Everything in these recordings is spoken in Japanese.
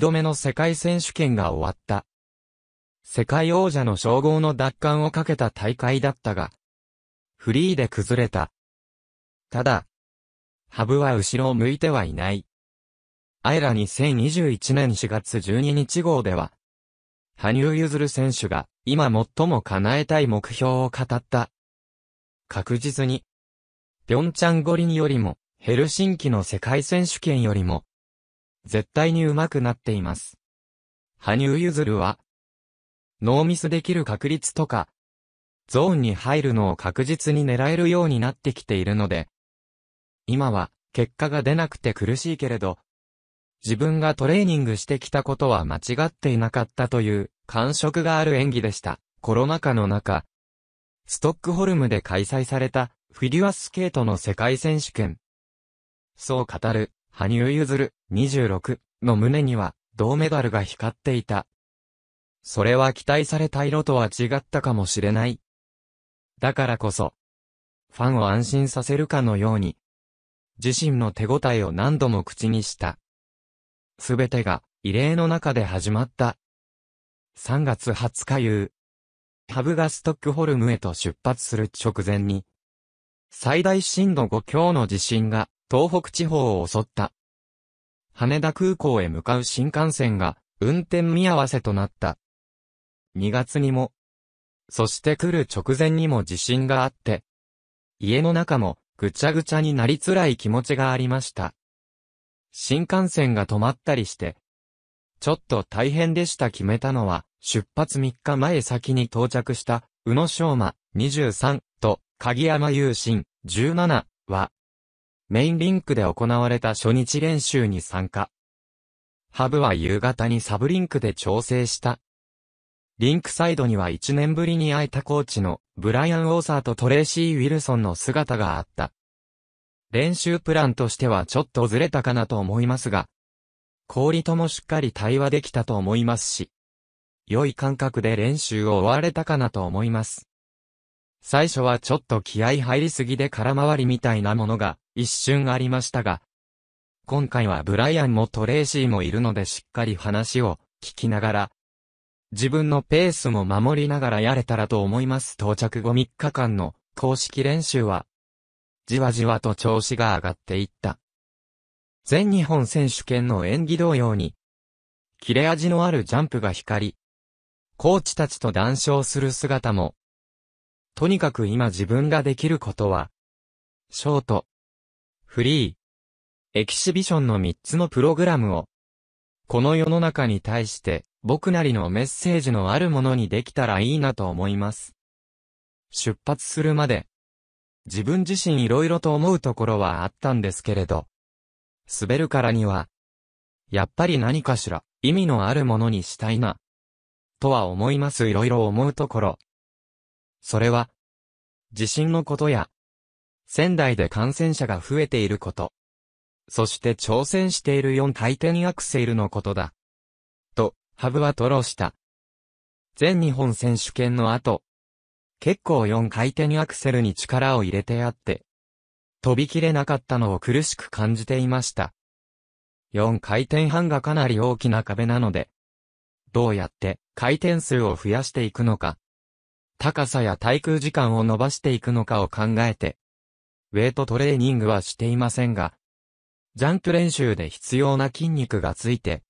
度目の世界選手権が終わった。世界王者の称号の奪還をかけた大会だったが、フリーで崩れた。ただ、ハブは後ろを向いてはいない。アイラ2021年4月12日号では、羽生結弦選手が今最も叶えたい目標を語った。確実に、ピョンチャン五輪よりも、ヘルシンキの世界選手権よりも、絶対に上手くなっています。羽生結弦は、ノーミスできる確率とか、ゾーンに入るのを確実に狙えるようになってきているので、今は結果が出なくて苦しいけれど、自分がトレーニングしてきたことは間違っていなかったという感触がある演技でした。コロナ禍の中、ストックホルムで開催されたフィギュアスケートの世界選手権。そう語る、羽生結弦。26の胸には銅メダルが光っていた。それは期待された色とは違ったかもしれない。だからこそ、ファンを安心させるかのように、自身の手応えを何度も口にした。すべてが異例の中で始まった。3月20日夕、ハブがストックホルムへと出発する直前に、最大震度5強の地震が東北地方を襲った。羽田空港へ向かう新幹線が、運転見合わせとなった。2月にも、そして来る直前にも地震があって、家の中もぐちゃぐちゃになりらい気持ちがありました。新幹線が止まったりして、ちょっと大変でした決めたのは、出発3日前先に到着した、宇野昌磨23と、鍵山優心17は、メインリンクで行われた初日練習に参加。ハブは夕方にサブリンクで調整した。リンクサイドには1年ぶりに会えたコーチのブライアン・ウォーサーとトレーシー・ウィルソンの姿があった。練習プランとしてはちょっとずれたかなと思いますが、氷ともしっかり対話できたと思いますし、良い感覚で練習を終われたかなと思います。最初はちょっと気合入りすぎで空回りみたいなものが一瞬ありましたが、今回はブライアンもトレーシーもいるのでしっかり話を聞きながら、自分のペースも守りながらやれたらと思います到着後3日間の公式練習は、じわじわと調子が上がっていった。全日本選手権の演技同様に、切れ味のあるジャンプが光り、コーチたちと談笑する姿も、とにかく今自分ができることは、ショート、フリー、エキシビションの3つのプログラムを、この世の中に対して、僕なりのメッセージのあるものにできたらいいなと思います。出発するまで、自分自身いろいろと思うところはあったんですけれど、滑るからには、やっぱり何かしら意味のあるものにしたいな、とは思います。いろいろ思うところ。それは、自信のことや、仙台で感染者が増えていること。そして挑戦している4回転アクセルのことだ。と、ハブは吐露した。全日本選手権の後、結構4回転アクセルに力を入れてあって、飛びきれなかったのを苦しく感じていました。4回転半がかなり大きな壁なので、どうやって回転数を増やしていくのか、高さや対空時間を伸ばしていくのかを考えて、ウェイトトレーニングはしていませんが、ジャンプ練習で必要な筋肉がついて、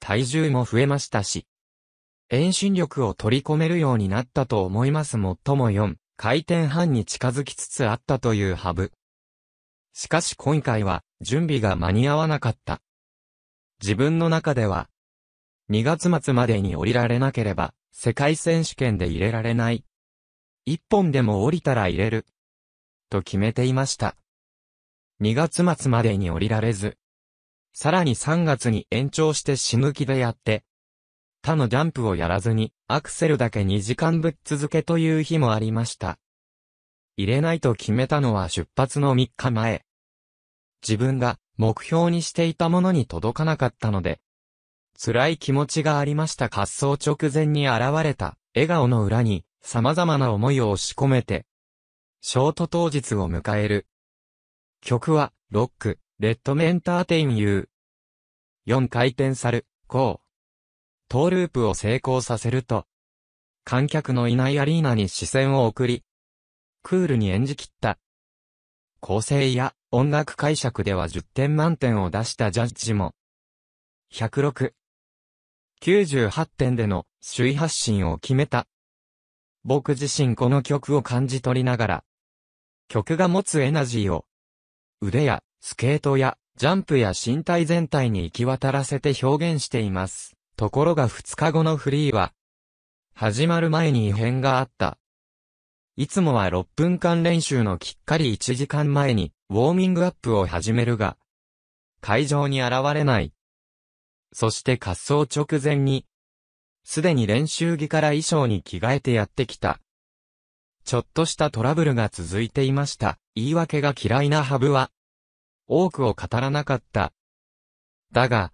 体重も増えましたし、遠心力を取り込めるようになったと思いますもっとも4、回転半に近づきつつあったというハブ。しかし今回は、準備が間に合わなかった。自分の中では、2月末までに降りられなければ、世界選手権で入れられない。1本でも降りたら入れる。と決めていました。2月末までに降りられず、さらに3月に延長して死ぬ気でやって、他のジャンプをやらずに、アクセルだけ2時間ぶっ続けという日もありました。入れないと決めたのは出発の3日前。自分が目標にしていたものに届かなかったので、辛い気持ちがありました滑走直前に現れた笑顔の裏に様々な思いを押し込めてショート当日を迎える。曲は、ロック、レッドメンターテインユー。4回転サル、こう。トーループを成功させると、観客のいないアリーナに視線を送り、クールに演じ切った。構成や音楽解釈では10点満点を出したジャッジも、106、98点での首位発進を決めた。僕自身この曲を感じ取りながら、曲が持つエナジーを、腕や、スケートや、ジャンプや身体全体に行き渡らせて表現しています。ところが2日後のフリーは、始まる前に異変があった。いつもは6分間練習のきっかり1時間前に、ウォーミングアップを始めるが、会場に現れない。そして滑走直前に、すでに練習着から衣装に着替えてやってきた、ちょっとしたトラブルが続いていました。言い訳が嫌いなハブは、多くを語らなかった。だが、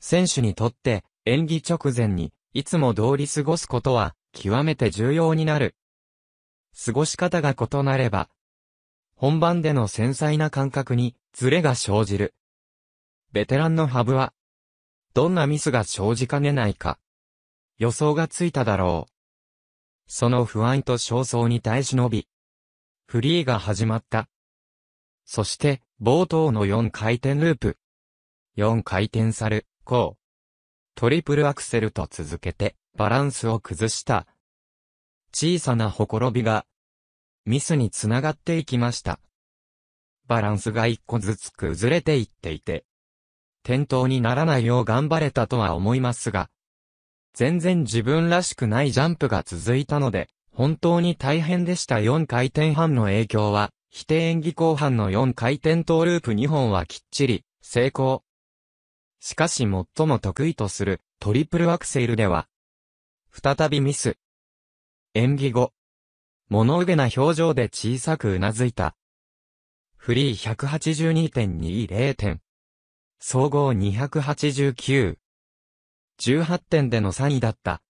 選手にとって演技直前にいつも通り過ごすことは極めて重要になる。過ごし方が異なれば、本番での繊細な感覚にズレが生じる。ベテランのハブは、どんなミスが生じかねないか、予想がついただろう。その不安と焦燥に耐え忍び、フリーが始まった。そして、冒頭の4回転ループ。4回転サル、こう。トリプルアクセルと続けて、バランスを崩した。小さなほころびが、ミスにつながっていきました。バランスが一個ずつ崩れていっていて、転倒にならないよう頑張れたとは思いますが、全然自分らしくないジャンプが続いたので、本当に大変でした4回転半の影響は、否定演技後半の4回転トーループ2本はきっちり、成功。しかし最も得意とするトリプルアクセルでは、再びミス。演技後、物上げな表情で小さくうなずいた。フリー182.20点。総合289。18点での3位だった。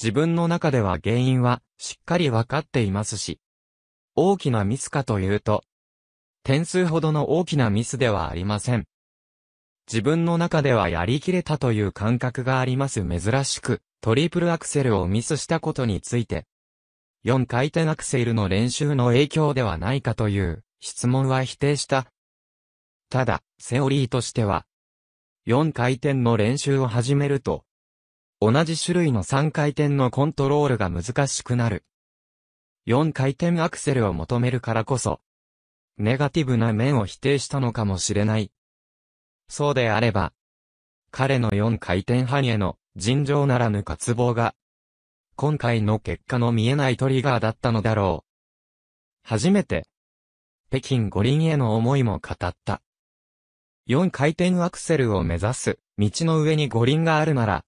自分の中では原因はしっかりわかっていますし、大きなミスかというと、点数ほどの大きなミスではありません。自分の中ではやりきれたという感覚があります珍しく、トリプルアクセルをミスしたことについて、4回転アクセルの練習の影響ではないかという質問は否定した。ただ、セオリーとしては、4回転の練習を始めると、同じ種類の3回転のコントロールが難しくなる。4回転アクセルを求めるからこそ、ネガティブな面を否定したのかもしれない。そうであれば、彼の4回転半への尋常ならぬ渇望が、今回の結果の見えないトリガーだったのだろう。初めて、北京五輪への思いも語った。4回転アクセルを目指す、道の上に五輪があるなら、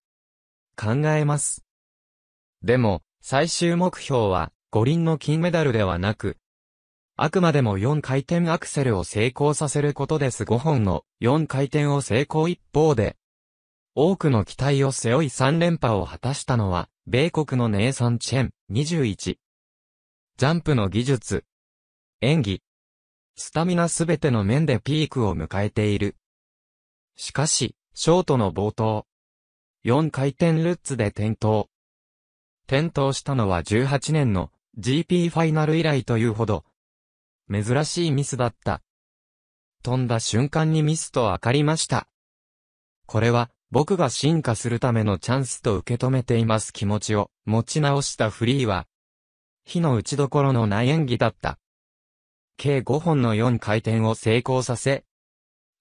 考えます。でも、最終目標は、五輪の金メダルではなく、あくまでも4回転アクセルを成功させることです。5本の4回転を成功一方で、多くの期待を背負い3連覇を果たしたのは、米国のネイサン・チェン、21。ジャンプの技術、演技、スタミナすべての面でピークを迎えている。しかし、ショートの冒頭。4回転ルッツで転倒。転倒したのは18年の GP ファイナル以来というほど、珍しいミスだった。飛んだ瞬間にミスと分かりました。これは、僕が進化するためのチャンスと受け止めています気持ちを持ち直したフリーは、火の打ちどころのない演技だった。計5本の4回転を成功させ、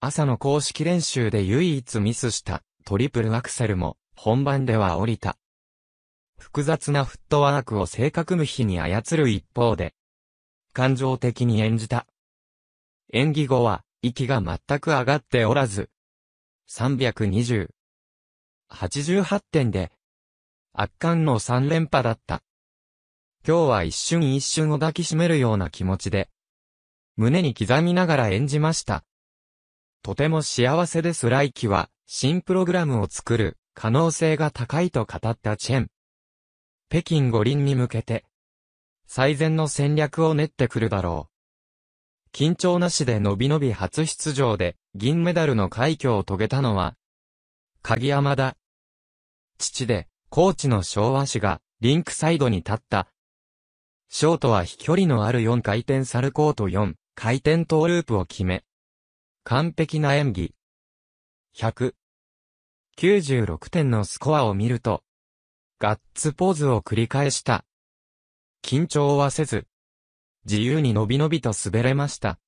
朝の公式練習で唯一ミスしたトリプルアクセルも本番では降りた。複雑なフットワークを正確無比に操る一方で、感情的に演じた。演技後は息が全く上がっておらず、320、88点で、圧巻の3連覇だった。今日は一瞬一瞬を抱きしめるような気持ちで、胸に刻みながら演じました。とても幸せです来期は、新プログラムを作る可能性が高いと語ったチェン。北京五輪に向けて、最善の戦略を練ってくるだろう。緊張なしで伸び伸び初出場で銀メダルの快挙を遂げたのは、鍵山だ。父で、コーチの昭和氏がリンクサイドに立った。ショートは飛距離のある4回転サルコート4、回転トーループを決め、完璧な演技。196点のスコアを見ると、ガッツポーズを繰り返した。緊張はせず、自由に伸び伸びと滑れました。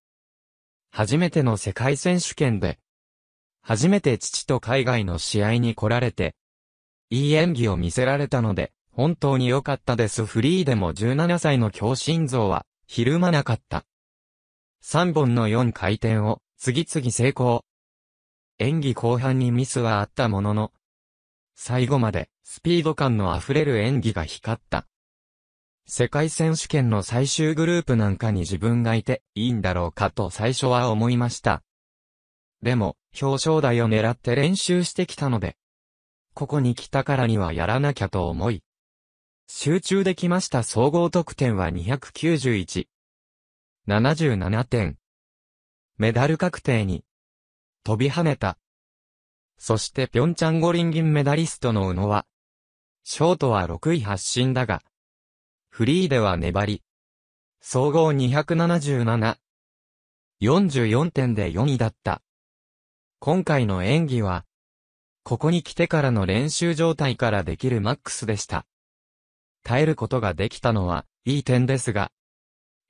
初めての世界選手権で、初めて父と海外の試合に来られて、いい演技を見せられたので、本当に良かったです。フリーでも17歳の強心臓は、ひるまなかった。3本の4回転を次々成功。演技後半にミスはあったものの、最後までスピード感の溢れる演技が光った。世界選手権の最終グループなんかに自分がいていいんだろうかと最初は思いました。でも、表彰台を狙って練習してきたので、ここに来たからにはやらなきゃと思い、集中できました総合得点は291、77点。メダル確定に、飛び跳ねた。そしてピョンチャン五輪銀メダリストの宇野は、ショートは6位発進だが、フリーでは粘り、総合277、44点で4位だった。今回の演技は、ここに来てからの練習状態からできるマックスでした。耐えることができたのは、いい点ですが、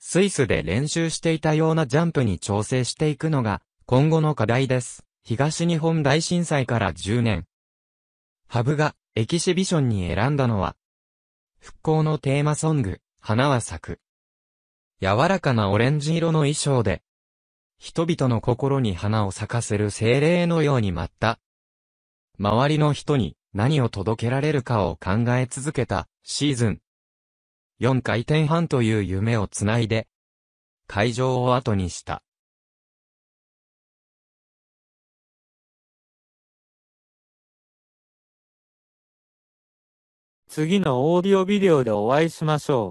スイスで練習していたようなジャンプに調整していくのが、今後の課題です。東日本大震災から10年。ハブがエキシビションに選んだのは、復興のテーマソング、花は咲く。柔らかなオレンジ色の衣装で、人々の心に花を咲かせる精霊のように舞った。周りの人に何を届けられるかを考え続けたシーズン4回転半という夢をつないで、会場を後にした。次のオーディオビデオでお会いしましょう。